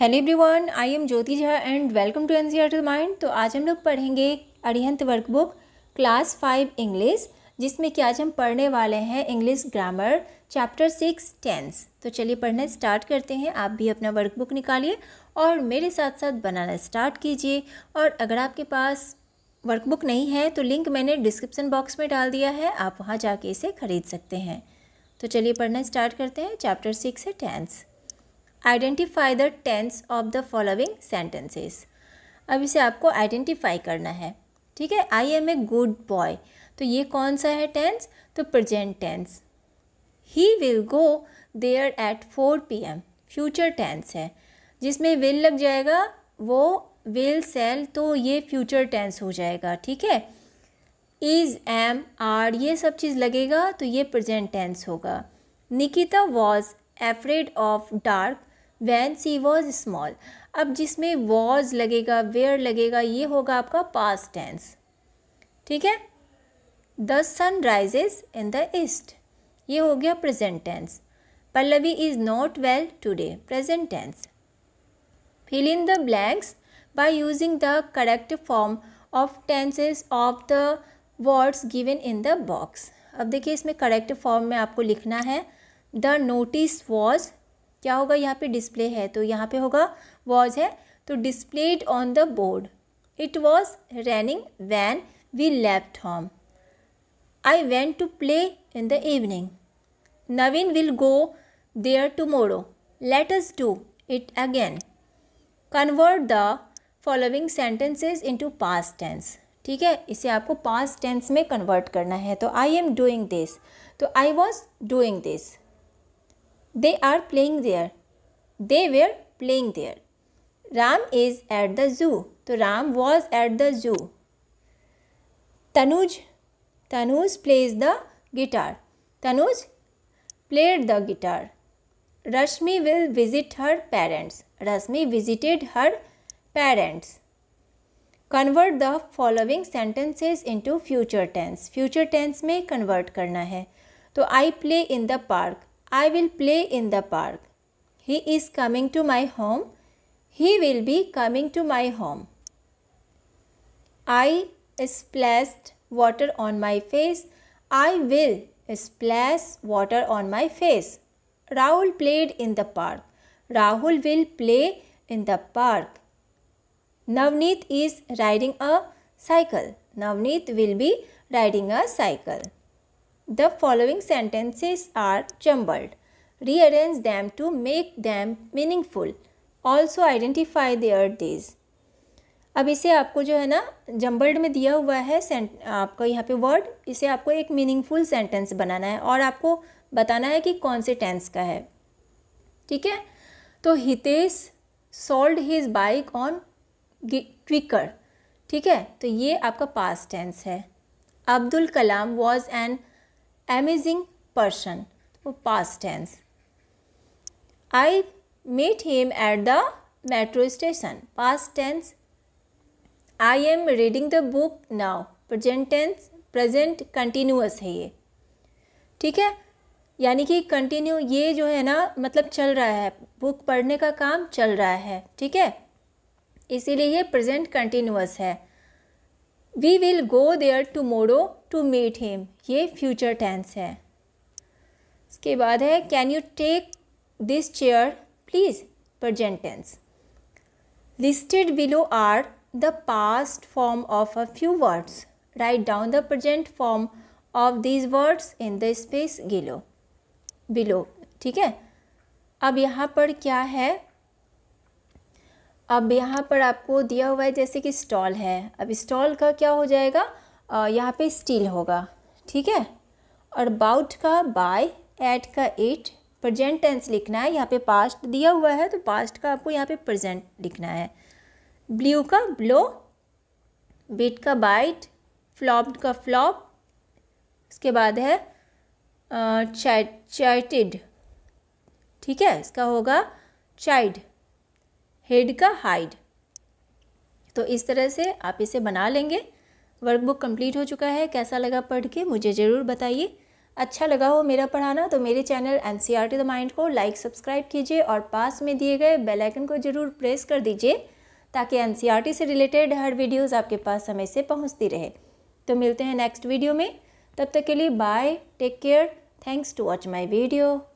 Hello everyone I am Jyoti Jha and welcome to N C to mind तो आज हम लोग पढ़ेंगे Arihant workbook class five English जिसमें कि आज हम पढ़ने वाले हैं English grammar chapter six tense तो चलिए पढ़ना स्टार्ट करते हैं आप भी अपना वर्कबुक निकालिए और मेरे साथ साथ बनाना स्टार्ट कीजिए और अगर आपके पास वर्कबुक नहीं है तो लिंक मैंने डिस्क्रिप्सन बॉक्स में डाल दिया है आप वहाँ जाके इसे खरीद सकते हैं तो चलिए पढ़ना स्टार्ट करते हैं चैप्टर सिक्स है tense identify the tense of the following sentences अब इसे आपको आइडेंटिफाई करना है ठीक है I am a good boy तो ये कौन सा है टेंस तो present tense he will go there at four p m future tense है जिसमें विल लग जाएगा वो विल सेल तो ये फ्यूचर टेंस हो जाएगा ठीक है इज़ एम आर ये सब चीज़ लगेगा तो ये प्रजेंट टेंस होगा Nikita was afraid of dark when she was small अब जिसमें वॉज लगेगा वेयर लगेगा ये होगा आपका पास्ट टेंस ठीक है the sun rises in the east ये हो गया present tense Pallavi is not well today present tense fill in the blanks by using the correct form of tenses of the words given in the box अब देखिए इसमें correct form में आपको लिखना है द नोटिस वॉज क्या होगा यहाँ पे डिस्प्ले है तो यहाँ पे होगा वॉज है तो displayed on the board it was running when we left home I went to play in the evening Naveen will go there tomorrow let's do it again convert the following sentences into past tense ठीक है इसे आपको past tense में convert करना है तो I am doing this तो I was doing this they are playing there they were playing there Ram is at the zoo तो Ram was at the zoo Tanuj Tanuj plays the guitar Tanuj played the guitar Rashmi will visit her parents Rashmi visited her parents convert the following into future tense future tense में convert करना है तो I play in the park I will play in the park. He is coming to my home. He will be coming to my home. I splashed water on my face. I will splash water on my face. Rahul played in the park. Rahul will play in the park. Navneet is riding a cycle. Navneet will be riding a cycle. The following sentences are jumbled. Rearrange them to make them meaningful also identify their days अब इसे आपको जो है ना jumbled में दिया हुआ है सेंट आपका यहाँ पे वर्ड इसे आपको एक मीनिंगफुल सेंटेंस बनाना है और आपको बताना है कि कौन से टेंस का है ठीक है तो Hitesh sold his bike on Quikr ठीक है तो ये आपका पास्ट टेंस है Abdul Kalam was an amazing person वो past tense I met him at the metro station past tense I am reading the book now present tense present continuous है ये ठीक है यानी कि कंटिन्यू ये जो है ना मतलब चल रहा है बुक पढ़ने का काम चल रहा है ठीक है इसीलिए ये प्रेजेंट कंटिन्यूस है we will go there tomorrow to meet him ये फ्यूचर टेंस है इसके बाद है can you take this chair please present tense listed below are the past form of a few words write down the present form of these words in the space below below ठीक है अब यहाँ पर क्या है अब यहाँ पर आपको दिया हुआ है जैसे कि स्टॉल है अब स्टॉल का क्या हो जाएगा यहाँ पे स्टील होगा ठीक है और बाउट का बाय एट का एट प्रजेंट टेंस लिखना है यहाँ पे पास्ट दिया हुआ है तो पास्ट का आपको यहाँ पे प्रजेंट लिखना है ब्ल्यू का ब्लो बीट का बाइट फ्लॉप्ड का फ्लॉप उसके बाद है चाइटेड ठीक है इसका होगा चाइड हेड का हाइड तो इस तरह से आप इसे बना लेंगे वर्कबुक कंप्लीट हो चुका है कैसा लगा पढ़ के मुझे ज़रूर बताइए अच्छा लगा हो मेरा पढ़ाना तो मेरे channel N C R T the mind को लाइक सब्सक्राइब कीजिए और पास में दिए गए बेल आइकन को ज़रूर प्रेस कर दीजिए ताकि एन सी आर टी से रिलेटेड हर वीडियोज़ आपके पास समय से पहुँचती रहे तो मिलते हैं नेक्स्ट वीडियो में तब तक के लिए bye take care thanks to watch my video